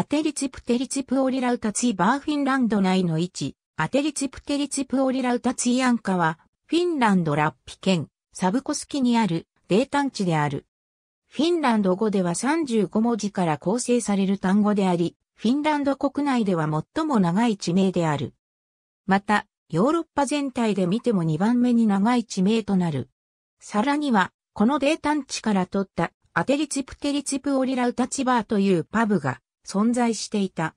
アテリチプテリチプオリラウタツィバーフィンランド内の位置、アテリチプテリチプオリラウタツィアンカは、フィンランドラッピ県、サブコスキにある、データン地である。フィンランド語では35文字から構成される単語であり、フィンランド国内では最も長い地名である。また、ヨーロッパ全体で見ても2番目に長い地名となる。さらには、このデータン地から取った、アテリチプテリチプオリラウタチバーというパブが、存在していた。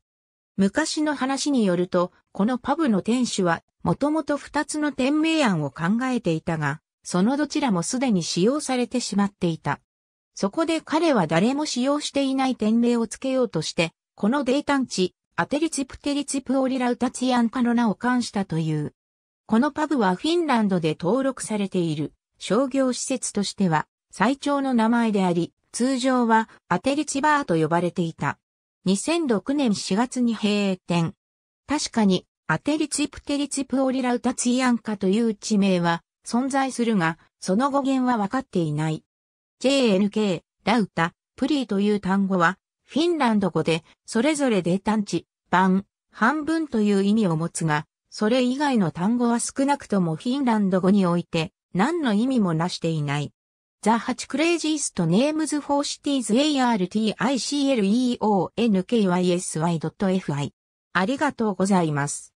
昔の話によると、このパブの店主は、もともと二つの店名案を考えていたが、そのどちらもすでに使用されてしまっていた。そこで彼は誰も使用していない店名をつけようとして、この泥炭地、アテリチプテリチプオリラウタツヤンカロナを冠したという。このパブはフィンランドで登録されている商業施設としては最長の名前であり、通常はアテリチバーと呼ばれていた。2006年4月に閉店。確かに、アテリツィプテリツィプオリラウタツイアンカという地名は存在するが、その語源は分かっていない。JNK、ラウタ、プリーという単語は、フィンランド語で、それぞれで単バン、半分という意味を持つが、それ以外の単語は少なくともフィンランド語において、何の意味もなしていない。ザ・ハチクレイジーストネームズ・フォー・シティーズ・ ARTICLEONKYSY.fi。ありがとうございます。